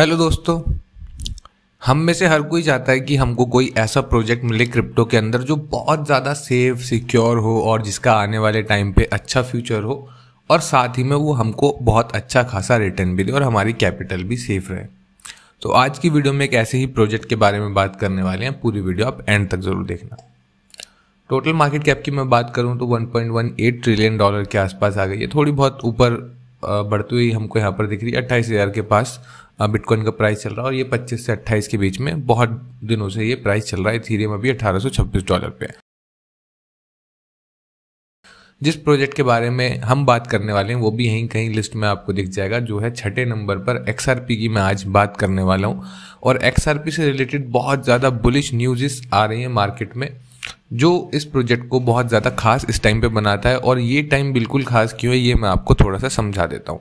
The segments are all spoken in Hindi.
हेलो दोस्तों हम में से हर कोई चाहता है कि हमको कोई ऐसा प्रोजेक्ट मिले क्रिप्टो के अंदर जो बहुत ज़्यादा सेफ सिक्योर हो और जिसका आने वाले टाइम पे अच्छा फ्यूचर हो और साथ ही में वो हमको बहुत अच्छा खासा रिटर्न भी दे और हमारी कैपिटल भी सेफ रहे तो आज की वीडियो में एक ऐसे ही प्रोजेक्ट के बारे में बात करने वाले हैं पूरी वीडियो आप एंड तक ज़रूर देखना टोटल मार्केट कैप की मैं बात करूँ तो 1.18 ट्रिलियन डॉलर के आसपास आ गई है थोड़ी बहुत ऊपर बढ़ती हुई हमको यहाँ पर दिख रही है अट्ठाईस हज़ार के पास बिटकॉइन हाँ, का प्राइस चल रहा है और ये पच्चीस से अट्ठाईस के बीच में बहुत दिनों से ये प्राइस चल रहा है थीरियम अभी 1826 डॉलर पे जिस प्रोजेक्ट के बारे में हम बात करने वाले हैं वो भी यहीं कहीं लिस्ट में आपको दिख जाएगा जो है छठे नंबर पर एक्स की मैं आज बात करने वाला हूँ और एक्स से रिलेटेड बहुत ज़्यादा बुलिश न्यूज़ आ रही हैं मार्केट में जो इस प्रोजेक्ट को बहुत ज़्यादा खास इस टाइम पे बनाता है और ये टाइम बिल्कुल खास क्यों है ये मैं आपको थोड़ा सा समझा देता हूँ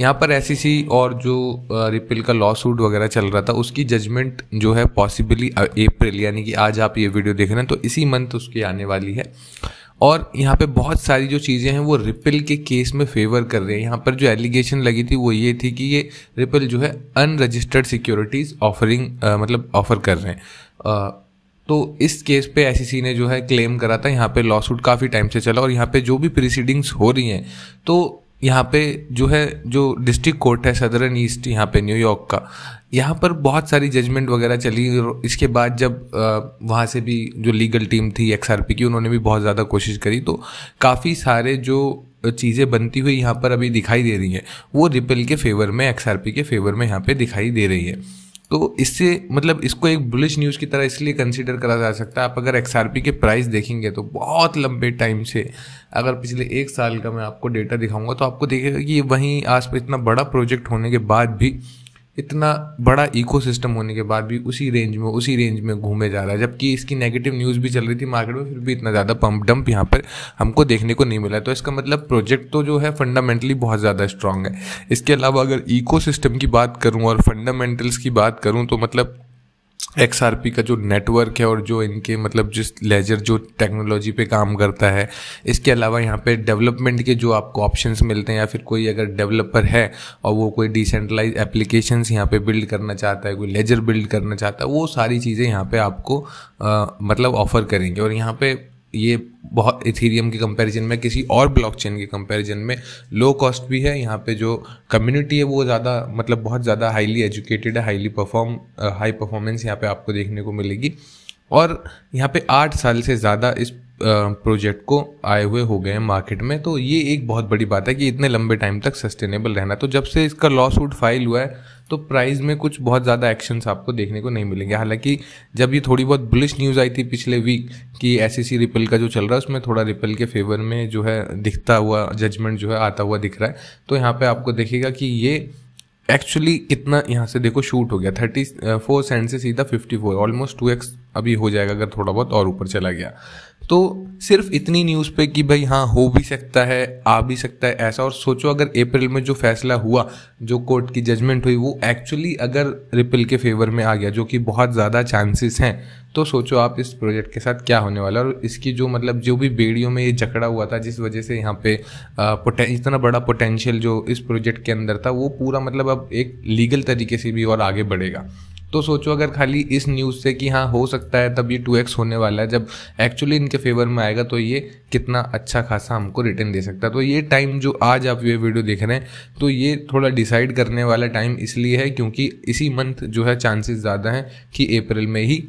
यहाँ पर एस और जो रिपिल का लॉ सूट वगैरह चल रहा था उसकी जजमेंट जो है पॉसिबली अप्रैल यानी कि आज आप ये वीडियो देख रहे हैं तो इसी मंथ उसकी आने वाली है और यहाँ पे बहुत सारी जो चीज़ें हैं वो रिपिल के केस में फेवर कर रहे हैं यहाँ पर जो एलिगेशन लगी थी वो ये थी कि ये रिपिल जो है अनरजिस्टर्ड सिक्योरिटीज़ ऑफरिंग मतलब ऑफर कर रहे हैं तो इस केस पे एस ने जो है क्लेम करा था यहाँ पे लॉ सूट काफ़ी टाइम से चला और यहाँ पे जो भी प्रोसीडिंग्स हो रही हैं तो यहाँ पे जो है जो डिस्ट्रिक्ट कोर्ट है सदरन ईस्ट यहाँ पे न्यूयॉर्क का यहाँ पर बहुत सारी जजमेंट वगैरह चली इसके बाद जब वहाँ से भी जो लीगल टीम थी एक्स की उन्होंने भी बहुत ज़्यादा कोशिश करी तो काफ़ी सारे जो चीज़ें बनती हुई यहाँ पर अभी दिखाई दे रही हैं वो रिपल के फेवर में एक्स के फेवर में यहाँ पर दिखाई दे रही है तो इससे मतलब इसको एक बुलिश न्यूज़ की तरह इसलिए कंसिडर करा जा सकता है आप अगर एक्स के प्राइस देखेंगे तो बहुत लंबे टाइम से अगर पिछले एक साल का मैं आपको डेटा दिखाऊंगा तो आपको देखेगा कि वहीं आस पास इतना बड़ा प्रोजेक्ट होने के बाद भी इतना बड़ा इकोसिस्टम होने के बाद भी उसी रेंज में उसी रेंज में घूमे जा रहा है जबकि इसकी नेगेटिव न्यूज़ भी चल रही थी मार्केट में फिर भी इतना ज़्यादा पम्प डंप यहाँ पर हमको देखने को नहीं मिला तो इसका मतलब प्रोजेक्ट तो जो है फंडामेंटली बहुत ज़्यादा स्ट्रांग है इसके अलावा अगर इको की बात करूँ और फंडामेंटल्स की बात करूँ तो मतलब एक्स का जो नेटवर्क है और जो इनके मतलब जिस लेजर जो टेक्नोलॉजी पे काम करता है इसके अलावा यहाँ पे डेवलपमेंट के जो आपको ऑप्शंस मिलते हैं या फिर कोई अगर डेवलपर है और वो कोई डिसेंट्रलाइज एप्लीकेशंस यहाँ पे बिल्ड करना चाहता है कोई लेजर बिल्ड करना चाहता है वो सारी चीज़ें यहाँ पे आपको आ, मतलब ऑफ़र करेंगे और यहाँ पे ये बहुत इथेरियम के कंपैरिजन में किसी और ब्लॉकचेन के कंपैरिजन में लो कॉस्ट भी है यहाँ पे जो कम्युनिटी है वो ज़्यादा मतलब बहुत ज़्यादा हाईली एजुकेटेड है हाईली परफॉर्म हाई परफॉर्मेंस यहाँ पे आपको देखने को मिलेगी और यहाँ पे आठ साल से ज़्यादा इस प्रोजेक्ट को आए हुए हो गए हैं मार्केट में तो ये एक बहुत बड़ी बात है कि इतने लंबे टाइम तक सस्टेनेबल रहना तो जब से इसका लॉ सूट फाइल हुआ है तो प्राइस में कुछ बहुत ज़्यादा एक्शंस आपको देखने को नहीं मिलेंगे हालांकि जब ये थोड़ी बहुत बुलिश न्यूज़ आई थी पिछले वीक कि एस रिपल e का जो चल रहा है उसमें थोड़ा रिपल के फेवर में जो है दिखता हुआ जजमेंट जो है आता हुआ दिख रहा है तो यहाँ पर आपको देखेगा कि ये एक्चुअली कितना यहाँ से देखो शूट हो गया थर्टी फोर सेंट से सीधा fifty four almost two X अभी हो जाएगा अगर थोड़ा बहुत और ऊपर चला गया तो सिर्फ इतनी न्यूज़ पे कि भाई हाँ हो भी सकता है आ भी सकता है ऐसा और सोचो अगर अप्रैल में जो फैसला हुआ जो कोर्ट की जजमेंट हुई वो एक्चुअली अगर रिपिल के फेवर में आ गया जो कि बहुत ज़्यादा चांसेस हैं तो सोचो आप इस प्रोजेक्ट के साथ क्या होने वाला और इसकी जो मतलब जो भी बेड़ियों में ये जकड़ा हुआ था जिस वजह से यहाँ पे आ, इतना बड़ा पोटेंशियल जो इस प्रोजेक्ट के अंदर था वो पूरा मतलब अब एक लीगल तरीके से भी और आगे बढ़ेगा तो सोचो अगर खाली इस न्यूज़ से कि हाँ हो सकता है तब ये टू एक्स होने वाला है जब एक्चुअली इनके फेवर में आएगा तो ये कितना अच्छा खासा हमको रिटर्न दे सकता है तो ये टाइम जो आज आप ये वीडियो देख रहे हैं तो ये थोड़ा डिसाइड करने वाला टाइम इसलिए है क्योंकि इसी मंथ जो है चांसेस ज़्यादा हैं कि अप्रैल में ही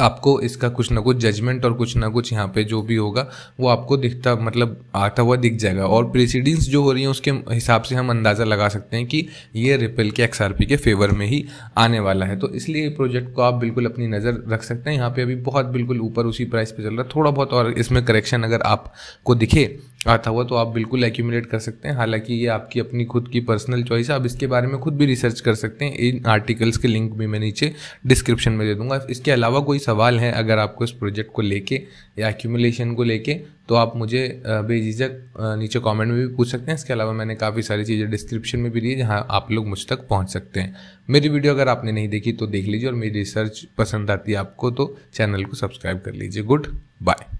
आपको इसका कुछ ना कुछ जजमेंट और कुछ ना कुछ यहाँ पे जो भी होगा वो आपको दिखता मतलब आता हुआ दिख जाएगा और प्रेसिडेंस जो हो रही है उसके हिसाब से हम अंदाज़ा लगा सकते हैं कि ये रिपल के एक्स के फेवर में ही आने वाला है तो इसलिए प्रोजेक्ट को आप बिल्कुल अपनी नज़र रख सकते हैं यहाँ पर अभी बहुत बिल्कुल ऊपर उसी प्राइस पर चल रहा है थोड़ा बहुत और इसमें करेक्शन अगर आपको दिखे आता हुआ तो आप बिल्कुल एक्यूमुलेट कर सकते हैं हालांकि ये आपकी अपनी खुद की पर्सनल चॉइस है आप इसके बारे में खुद भी रिसर्च कर सकते हैं इन आर्टिकल्स के लिंक भी मैं नीचे डिस्क्रिप्शन में दे दूंगा इसके अलावा कोई सवाल है अगर आपको इस प्रोजेक्ट को लेके या एक्यूमुलेशन को लेके तो आप मुझे बेझिझक नीचे कमेंट में भी पूछ सकते हैं इसके अलावा मैंने काफ़ी सारी चीज़ें डिस्क्रिप्शन में भी दी है जहाँ आप लोग मुझ तक पहुँच सकते हैं मेरी वीडियो अगर आपने नहीं देखी तो देख लीजिए और मेरी रिसर्च पसंद आती है आपको तो चैनल को सब्सक्राइब कर लीजिए गुड बाय